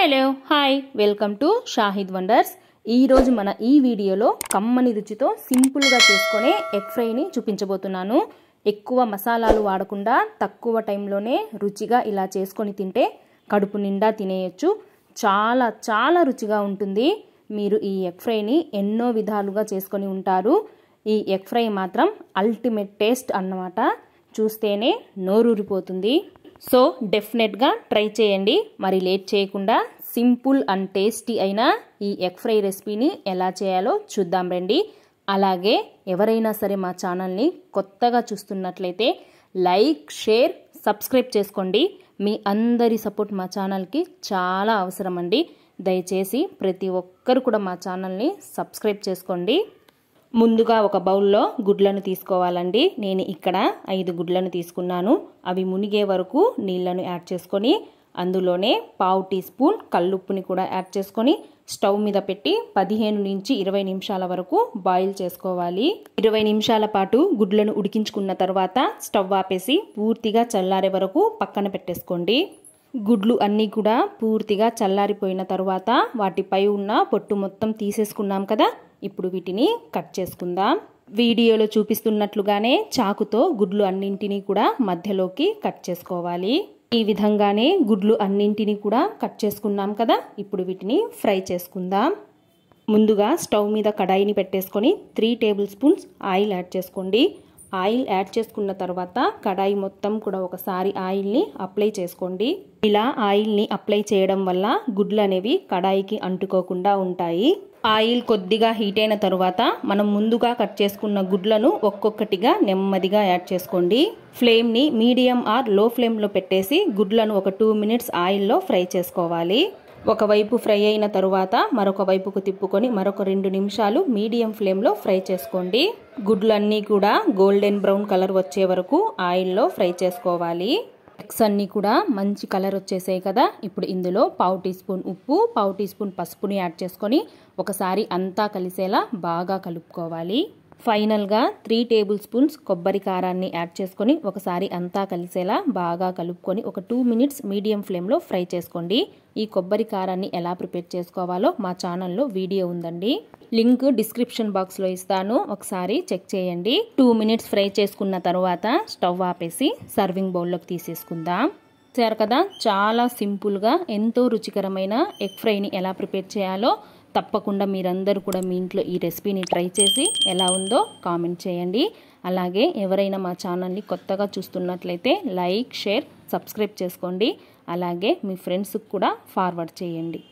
hello hi welcome to Shahid wonders ఈరోజు మన ఈ వీడియోలో కమ్మని రుచితో సింపుల్గా చేసుకునే ఎగ్ ఫ్రైని చూపించబోతున్నాను ఎక్కువ మసాలాలు వాడకుండా తక్కువ టైంలోనే రుచిగా ఇలా చేసుకొని తింటే కడుపు నిండా తినేయచ్చు చాలా చాలా రుచిగా ఉంటుంది మీరు ఈ ఎగ్ ఫ్రైని ఎన్నో విధాలుగా చేసుకొని ఉంటారు ఈ ఎగ్ ఫ్రై మాత్రం అల్టిమేట్ టేస్ట్ అన్నమాట చూస్తేనే నోరూరిపోతుంది సో డెఫినెట్గా ట్రై చేయండి మరి లేట్ చేయకుండా సింపుల్ అండ్ టేస్టీ అయిన ఈ ఎగ్ ఫ్రై రెసిపీని ఎలా చేయాలో చూద్దాం రండి అలాగే ఎవరైనా సరే మా ఛానల్ని కొత్తగా చూస్తున్నట్లయితే లైక్ షేర్ సబ్స్క్రైబ్ చేసుకోండి మీ అందరి సపోర్ట్ మా ఛానల్కి చాలా అవసరం అండి దయచేసి ప్రతి ఒక్కరు కూడా మా ఛానల్ని సబ్స్క్రైబ్ చేసుకోండి ముందుగా ఒక బౌల్లో గుడ్లను తీసుకోవాలండి నేను ఇక్కడ ఐదు గుడ్లను తీసుకున్నాను అవి మునిగే వరకు నీళ్లను యాడ్ చేసుకొని అందులోనే పావు టీ స్పూన్ కల్లుప్పుని కూడా యాడ్ చేసుకొని స్టవ్ మీద పెట్టి పదిహేను నుంచి ఇరవై నిమిషాల వరకు బాయిల్ చేసుకోవాలి ఇరవై నిమిషాల పాటు గుడ్లను ఉడికించుకున్న తర్వాత స్టవ్ ఆపేసి పూర్తిగా చల్లారే వరకు పక్కన పెట్టేసుకోండి గుడ్లు అన్నీ కూడా పూర్తిగా చల్లారిపోయిన తర్వాత వాటిపై ఉన్న పొట్టు మొత్తం తీసేసుకున్నాం కదా ఇప్పుడు వీటిని కట్ చేసుకుందాం వీడియోలో చూపిస్తున్నట్లుగానే చాకుతో గుడ్లు అన్నింటినీ కూడా మధ్యలోకి కట్ చేసుకోవాలి ఈ విధంగానే గుడ్లు అన్నింటినీ కూడా కట్ చేసుకున్నాం కదా ఇప్పుడు వీటిని ఫ్రై చేసుకుందాం ముందుగా స్టవ్ మీద కడాయిని పెట్టేసుకొని three tablespoons oil add చేసుకోండి ఆయిల్ యాడ్ చేసుకున్న తర్వాత కడాయి మొత్తం కూడా ఒకసారి ఆయిల్ని అప్లై చేసుకోండి ఇలా ఆయిల్ని అప్లై చేయడం వల్ల గుడ్లు అనేవి కడాయికి అంటుకోకుండా ఉంటాయి ఆయిల్ కొద్దిగా హీట్ అయిన తర్వాత మనం ముందుగా కట్ చేసుకున్న గుడ్లను ఒక్కొక్కటిగా నెమ్మదిగా యాడ్ చేసుకోండి ఫ్లేమ్ని మీడియం ఆర్ లో ఫ్లేమ్లో పెట్టేసి గుడ్లను ఒక టూ మినిట్స్ ఆయిల్లో ఫ్రై చేసుకోవాలి ఒకవైపు ఫ్రై అయిన తరువాత మరొక వైపుకు తిప్పుకొని మరొక రెండు నిమిషాలు మీడియం ఫ్లేమ్లో ఫ్రై చేసుకోండి గుడ్లన్నీ కూడా గోల్డెన్ బ్రౌన్ కలర్ వచ్చే వరకు ఆయిల్లో ఫ్రై చేసుకోవాలి ఎగ్స్ అన్నీ కూడా మంచి కలర్ వచ్చేసాయి కదా ఇప్పుడు ఇందులో పావు టీ స్పూన్ ఉప్పు పావు టీ స్పూన్ పసుపుని యాడ్ చేసుకొని ఒకసారి అంతా కలిసేలా బాగా కలుపుకోవాలి ఫైనల్గా త్రీ టేబుల్ స్పూన్స్ కొబ్బరి కారాన్ని యాడ్ చేసుకొని ఒకసారి అంతా కలిసేలా బాగా కలుపుకొని ఒక టూ మినిట్స్ మీడియం ఫ్లేమ్లో ఫ్రై చేసుకోండి ఈ కొబ్బరి కారాన్ని ఎలా ప్రిపేర్ చేసుకోవాలో మా ఛానల్లో వీడియో ఉందండి లింక్ డిస్క్రిప్షన్ బాక్స్లో ఇస్తాను ఒకసారి చెక్ చేయండి టూ మినిట్స్ ఫ్రై చేసుకున్న తర్వాత స్టవ్ ఆపేసి సర్వింగ్ బౌల్లోకి తీసేసుకుందాం చూసారు కదా చాలా సింపుల్గా ఎంతో రుచికరమైన ఎగ్ ఫ్రైని ఎలా ప్రిపేర్ చేయాలో తప్పకుండా మీరందరూ కూడా మీ ఇంట్లో ఈ రెసిపీని ట్రై చేసి ఎలా ఉందో కామెంట్ చేయండి అలాగే ఎవరైనా మా ఛానల్ని కొత్తగా చూస్తున్నట్లయితే లైక్ షేర్ సబ్స్క్రైబ్ చేసుకోండి అలాగే మీ ఫ్రెండ్స్కి కూడా ఫార్వర్డ్ చేయండి